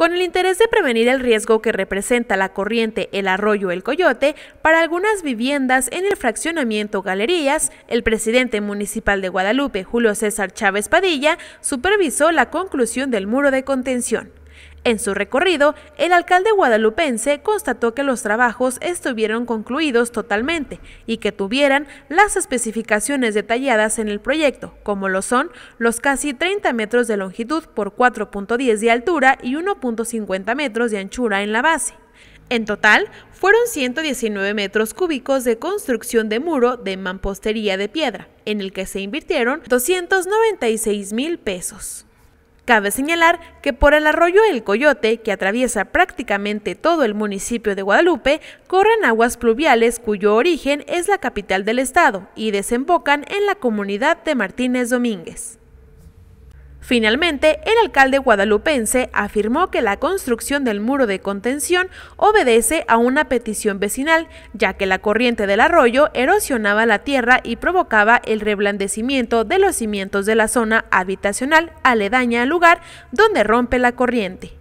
Con el interés de prevenir el riesgo que representa la corriente El Arroyo El Coyote para algunas viviendas en el fraccionamiento Galerías, el presidente municipal de Guadalupe, Julio César Chávez Padilla, supervisó la conclusión del muro de contención. En su recorrido, el alcalde guadalupense constató que los trabajos estuvieron concluidos totalmente y que tuvieran las especificaciones detalladas en el proyecto, como lo son los casi 30 metros de longitud por 4.10 de altura y 1.50 metros de anchura en la base. En total, fueron 119 metros cúbicos de construcción de muro de mampostería de piedra, en el que se invirtieron 296 mil pesos. Cabe señalar que por el arroyo El Coyote, que atraviesa prácticamente todo el municipio de Guadalupe, corren aguas pluviales cuyo origen es la capital del estado y desembocan en la comunidad de Martínez Domínguez. Finalmente, el alcalde guadalupense afirmó que la construcción del muro de contención obedece a una petición vecinal, ya que la corriente del arroyo erosionaba la tierra y provocaba el reblandecimiento de los cimientos de la zona habitacional aledaña al lugar donde rompe la corriente.